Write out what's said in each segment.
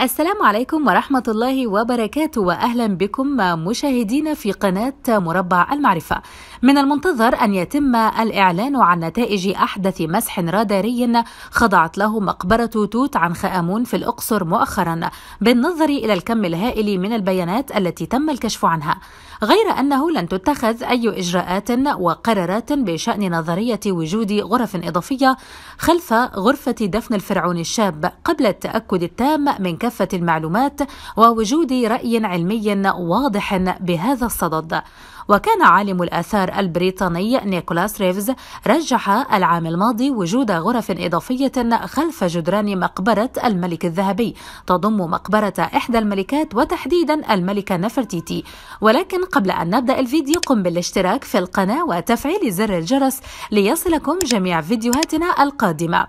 السلام عليكم ورحمة الله وبركاته وأهلا بكم مشاهدين في قناة مربع المعرفة من المنتظر أن يتم الإعلان عن نتائج أحدث مسح راداري خضعت له مقبرة توت عنخ آمون في الأقصر مؤخرا بالنظر إلى الكم الهائل من البيانات التي تم الكشف عنها غير أنه لن تتخذ أي إجراءات وقرارات بشأن نظرية وجود غرف إضافية خلف غرفة دفن الفرعون الشاب قبل التأكد التام من كم كافة المعلومات ووجود رأي علمي واضح بهذا الصدد وكان عالم الآثار البريطاني نيكولاس ريفز رجح العام الماضي وجود غرف إضافية خلف جدران مقبرة الملك الذهبي تضم مقبرة إحدى الملكات وتحديدا الملكة نفرتيتي ولكن قبل أن نبدأ الفيديو قم بالاشتراك في القناة وتفعيل زر الجرس ليصلكم جميع فيديوهاتنا القادمة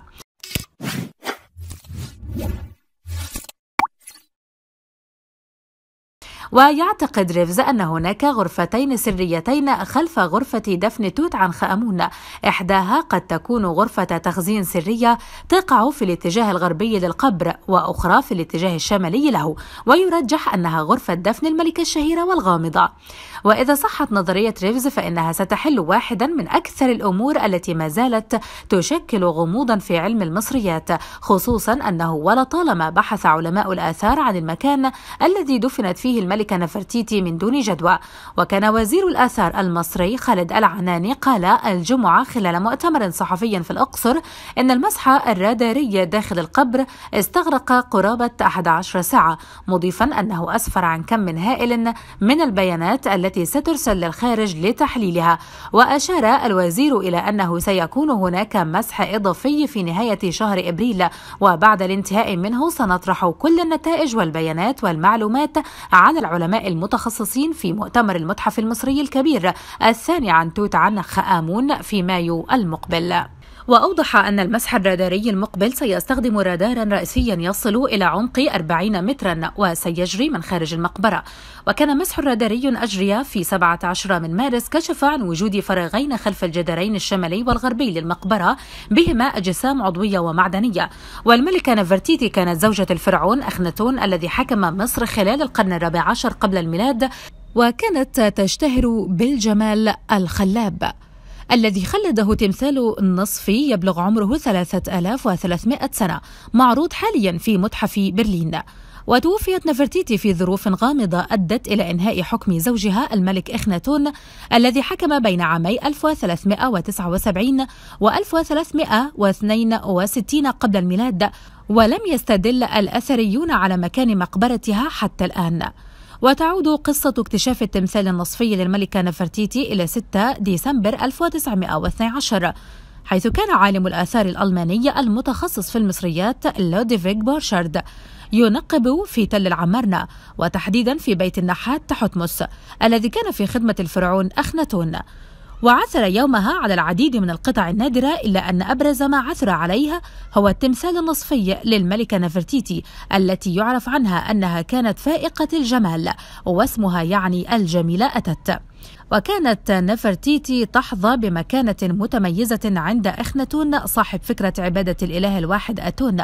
ويعتقد ريفز أن هناك غرفتين سريتين خلف غرفة دفن توت عنخ آمون إحداها قد تكون غرفة تخزين سرية تقع في الاتجاه الغربي للقبر وأخرى في الاتجاه الشمالي له ويرجح أنها غرفة دفن الملكة الشهيرة والغامضة وإذا صحت نظرية ريفز فإنها ستحل واحدا من أكثر الأمور التي ما زالت تشكل غموضا في علم المصريات خصوصا أنه ولطالما بحث علماء الآثار عن المكان الذي دفنت فيه الملكة الملكة نفرتيتي من دون جدوى وكان وزير الآثار المصري خالد العناني قال الجمعة خلال مؤتمر صحفي في الأقصر إن المسحة الرادارية داخل القبر استغرق قرابة 11 ساعة مضيفا أنه أسفر عن كم هائل من البيانات التي سترسل للخارج لتحليلها وأشار الوزير إلى أنه سيكون هناك مسح إضافي في نهاية شهر إبريل وبعد الانتهاء منه سنطرح كل النتائج والبيانات والمعلومات عن العلماء المتخصصين في مؤتمر المتحف المصري الكبير الثاني عن توت عنخ آمون في مايو المقبل وأوضح أن المسح الراداري المقبل سيستخدم رادارا رئيسيا يصل إلى عمق 40 مترا وسيجري من خارج المقبرة وكان مسح راداري أجري في 17 من مارس كشف عن وجود فراغين خلف الجدارين الشمالي والغربي للمقبرة بهما أجسام عضوية ومعدنية والملكة نفرتيتي كانت زوجة الفرعون أخنتون الذي حكم مصر خلال القرن الرابع عشر قبل الميلاد وكانت تشتهر بالجمال الخلاب الذي خلده تمثال نصفي يبلغ عمره 3300 سنة معروض حاليا في متحف برلين وتوفيت نفرتيتي في ظروف غامضة أدت إلى إنهاء حكم زوجها الملك إخناتون الذي حكم بين عامي 1379 و 1362 قبل الميلاد ولم يستدل الأثريون على مكان مقبرتها حتى الآن وتعود قصة اكتشاف التمثال النصفي للملكة نفرتيتي إلى 6 ديسمبر 1912 حيث كان عالم الآثار الألماني المتخصص في المصريات لودفيغ بورشارد ينقب في تل العمارنة وتحديدا في بيت النحات تحتمس الذي كان في خدمة الفرعون أخناتون وعثر يومها على العديد من القطع النادرة إلا أن أبرز ما عثر عليها هو التمثال النصفي للملكة نفرتيتي التي يعرف عنها أنها كانت فائقة الجمال واسمها يعني الجميلة أتت وكانت نفرتيتي تحظى بمكانة متميزة عند أخناتون صاحب فكرة عبادة الإله الواحد أتون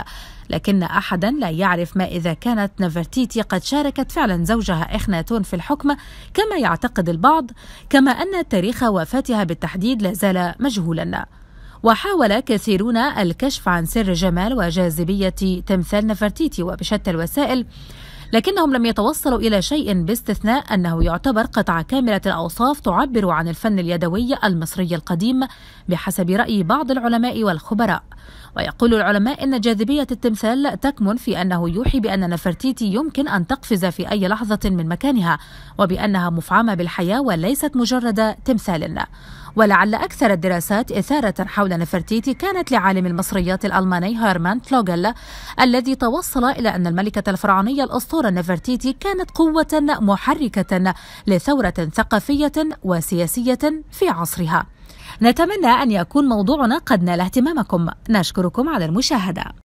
لكن أحدا لا يعرف ما إذا كانت نفرتيتي قد شاركت فعلا زوجها إخناتون في الحكم كما يعتقد البعض كما أن تاريخ وفاتها بالتحديد لا زال مجهولا وحاول كثيرون الكشف عن سر جمال وجاذبية تمثال نفرتيتي وبشتى الوسائل لكنهم لم يتوصلوا إلى شيء باستثناء أنه يعتبر قطعة كاملة الأوصاف تعبر عن الفن اليدوي المصري القديم بحسب رأي بعض العلماء والخبراء ويقول العلماء أن جاذبية التمثال تكمن في أنه يوحي بأن نفرتيتي يمكن أن تقفز في أي لحظة من مكانها وبأنها مفعمة بالحياة وليست مجرد تمثال ولعل أكثر الدراسات إثارة حول نفرتيتي كانت لعالم المصريات الألماني هيرمان تلوغل الذي توصل إلى أن الملكة الفرعونية الأسطورة نفرتيتي كانت قوة محركة لثورة ثقافية وسياسية في عصرها نتمنى أن يكون موضوعنا قد نال اهتمامكم نشكركم على المشاهدة